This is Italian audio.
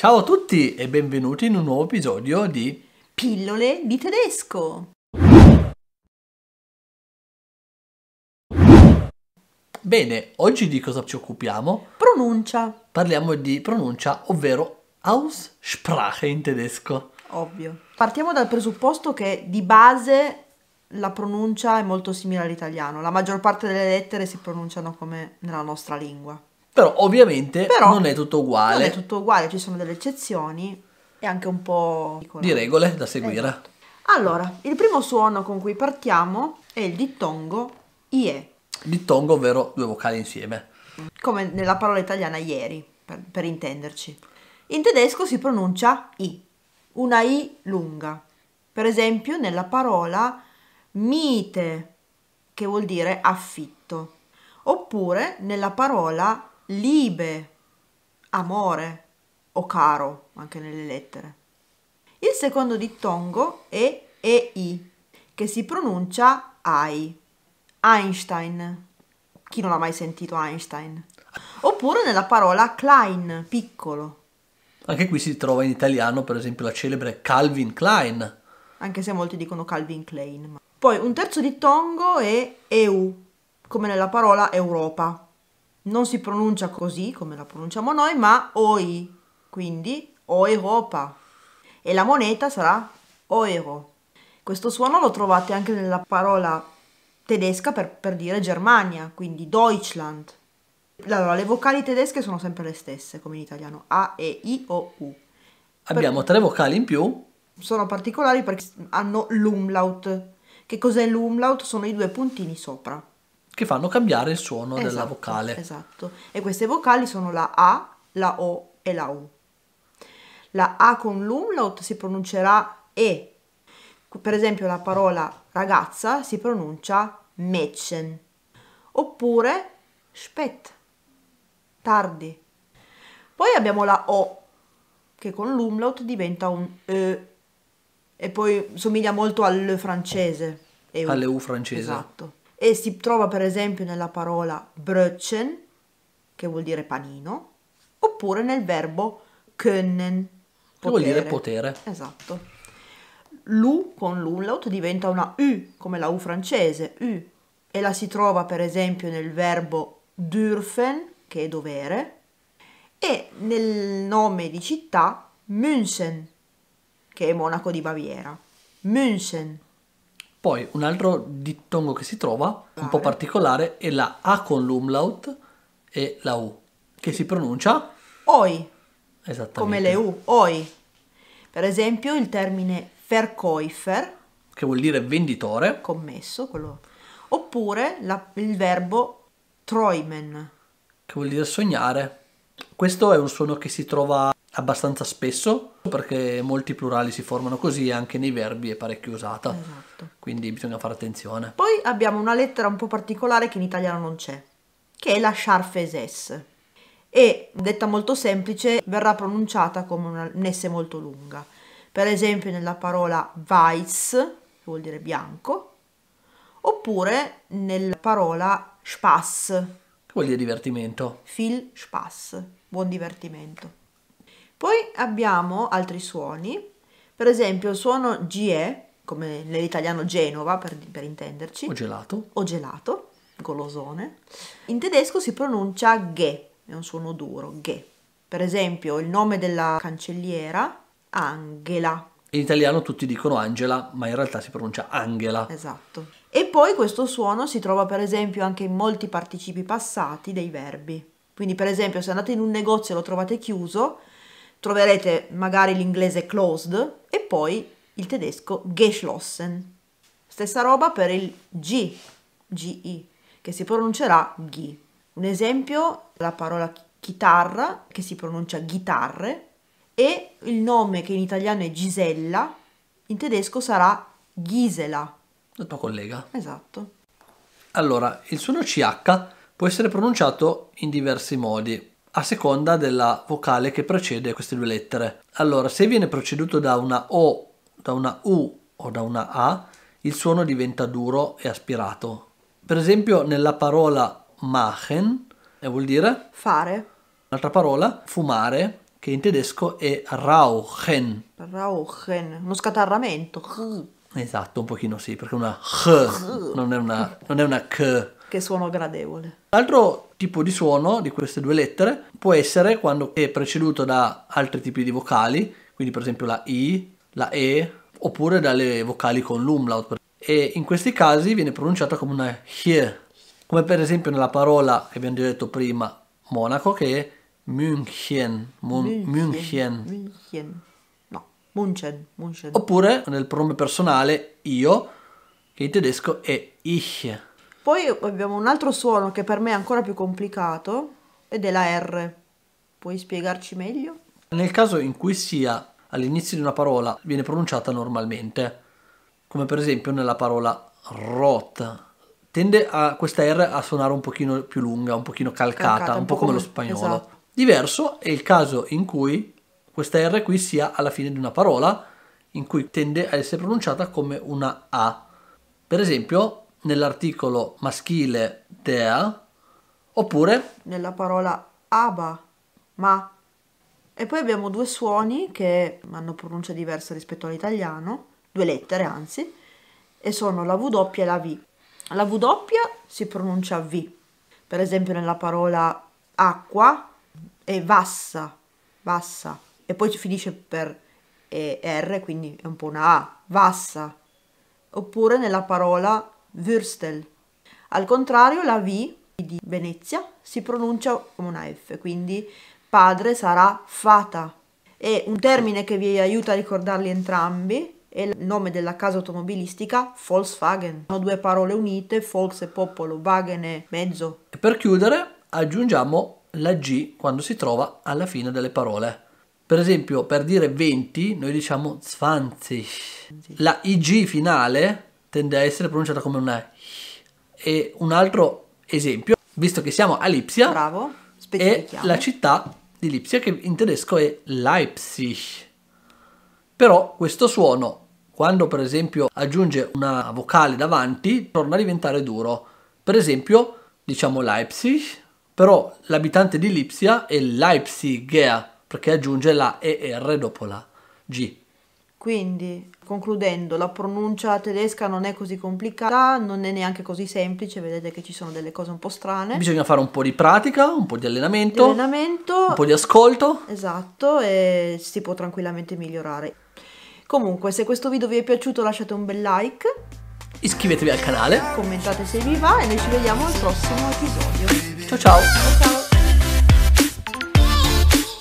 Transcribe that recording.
Ciao a tutti e benvenuti in un nuovo episodio di Pillole di tedesco. Bene, oggi di cosa ci occupiamo? Pronuncia. Parliamo di pronuncia, ovvero Aussprache in tedesco. Ovvio. Partiamo dal presupposto che di base la pronuncia è molto simile all'italiano. La maggior parte delle lettere si pronunciano come nella nostra lingua. Però ovviamente Però non è tutto uguale. Non è tutto uguale, ci sono delle eccezioni e anche un po' di regole da seguire. Esatto. Allora, il primo suono con cui partiamo è il dittongo IE. Dittongo, ovvero due vocali insieme. Come nella parola italiana ieri, per, per intenderci. In tedesco si pronuncia I, una I lunga. Per esempio nella parola mite, che vuol dire affitto. Oppure nella parola libe, amore o caro, anche nelle lettere. Il secondo dittongo è EI, che si pronuncia AI. Einstein, chi non ha mai sentito Einstein? Oppure nella parola Klein, piccolo. Anche qui si trova in italiano, per esempio, la celebre Calvin Klein. Anche se molti dicono Calvin Klein. Poi un terzo dittongo è EU, come nella parola Europa non si pronuncia così come la pronunciamo noi, ma OI, quindi o Europa. E la moneta sarà euro. Questo suono lo trovate anche nella parola tedesca per, per dire Germania, quindi Deutschland. Allora, le vocali tedesche sono sempre le stesse, come in italiano, A, E, I o U. Abbiamo per... tre vocali in più. Sono particolari perché hanno l'umlaut. Che cos'è l'umlaut? Sono i due puntini sopra che fanno cambiare il suono esatto, della vocale. Esatto. E queste vocali sono la A, la O e la U. La A con l'umlaut si pronuncerà E. Per esempio la parola ragazza si pronuncia Mädchen. Oppure spät, tardi. Poi abbiamo la O, che con l'umlaut diventa un E e poi somiglia molto al francese. Alle U francese. Esatto e si trova per esempio nella parola brötchen, che vuol dire panino, oppure nel verbo können, potere. che vuol dire potere. Esatto. L'U con l'unlaut diventa una U, come la U francese, U, e la si trova per esempio nel verbo dürfen, che è dovere, e nel nome di città München, che è Monaco di Baviera. München. Poi un altro dittongo che si trova, un po' particolare, è la A con l'umlaut e la U, che si pronuncia oi, esattamente. come le U, oi. Per esempio il termine verkäufer, che vuol dire venditore, commesso, quello... oppure la, il verbo träumen, che vuol dire sognare. Questo è un suono che si trova abbastanza spesso perché molti plurali si formano così anche nei verbi è parecchio usata. Esatto quindi bisogna fare attenzione. Poi abbiamo una lettera un po' particolare che in italiano non c'è, che è la charfes S e, detta molto semplice, verrà pronunciata come una, un'S molto lunga. Per esempio nella parola weiss, che vuol dire bianco, oppure nella parola spass, che vuol dire divertimento. Fil spass, buon divertimento. Poi abbiamo altri suoni, per esempio il suono GE, come nell'italiano Genova per, per intenderci. O gelato. O gelato, golosone. In tedesco si pronuncia ghe, è un suono duro, ghe. Per esempio il nome della cancelliera, Angela. In italiano tutti dicono Angela, ma in realtà si pronuncia Angela. Esatto. E poi questo suono si trova per esempio anche in molti participi passati dei verbi. Quindi per esempio se andate in un negozio e lo trovate chiuso, troverete magari l'inglese closed e poi il tedesco geschlossen. Stessa roba per il G, GI, che si pronuncerà G. Un esempio, la parola chitarra, che si pronuncia chitarre, e il nome che in italiano è Gisella, in tedesco sarà Gisela. La tua collega. Esatto. Allora, il suono CH può essere pronunciato in diversi modi, a seconda della vocale che precede queste due lettere. Allora, se viene preceduto da una O da una U o da una A, il suono diventa duro e aspirato. Per esempio nella parola machen, e eh, vuol dire fare. Un'altra parola, fumare, che in tedesco è rauchen. Rauchen, uno scatarramento. Esatto, un pochino sì, perché una h non è una, non è una k. Che suono gradevole. L'altro tipo di suono di queste due lettere può essere quando è preceduto da altri tipi di vocali, quindi per esempio la i, la E, oppure dalle vocali con l'umlaut. E in questi casi viene pronunciata come una HIE, come per esempio nella parola che abbiamo detto prima, Monaco, che è München. Mun, München. München. No, München, München. Oppure nel pronome personale io, che in tedesco è ich. Poi abbiamo un altro suono che per me è ancora più complicato ed è la R. Puoi spiegarci meglio? Nel caso in cui sia all'inizio di una parola viene pronunciata normalmente, come per esempio nella parola rot. Tende a questa R a suonare un pochino più lunga, un pochino calcata, calcata un, po' come, come lo spagnolo. Esatto. Diverso è il caso in cui questa R qui sia alla fine di una parola, in cui tende a essere pronunciata come una A. Per esempio, nell'articolo maschile dea, oppure nella parola aba, ma e poi abbiamo due suoni che hanno pronuncia diversa rispetto all'italiano, due lettere anzi, e sono la W e la V. La W si pronuncia V, per esempio nella parola acqua è vassa, vassa, e poi ci finisce per R, quindi è un po' una A, vassa, oppure nella parola würstel. Al contrario la V di Venezia si pronuncia come una F, quindi padre sarà Fata. E un termine che vi aiuta a ricordarli entrambi è il nome della casa automobilistica Volkswagen. Sono due parole unite, Volks e popolo, Wagen e mezzo. E per chiudere aggiungiamo la G quando si trova alla fine delle parole. Per esempio, per dire 20, noi diciamo 20. La IG finale tende a essere pronunciata come una I. E un altro esempio, visto che siamo a Lipsia, Bravo è la città di Lipsia che in tedesco è Leipzig. Però questo suono, quando per esempio aggiunge una vocale davanti, torna a diventare duro. Per esempio, diciamo Leipzig, però l'abitante di Lipsia è Leipziger, perché aggiunge la ER dopo la G. Quindi, concludendo, la pronuncia tedesca non è così complicata, non è neanche così semplice, vedete che ci sono delle cose un po' strane. Bisogna fare un po' di pratica, un po' di allenamento, di allenamento un po' di ascolto. Esatto, e si può tranquillamente migliorare. Comunque, se questo video vi è piaciuto lasciate un bel like. Iscrivetevi al canale. Commentate se vi va e noi ci vediamo al prossimo episodio. Ciao ciao. ciao, ciao.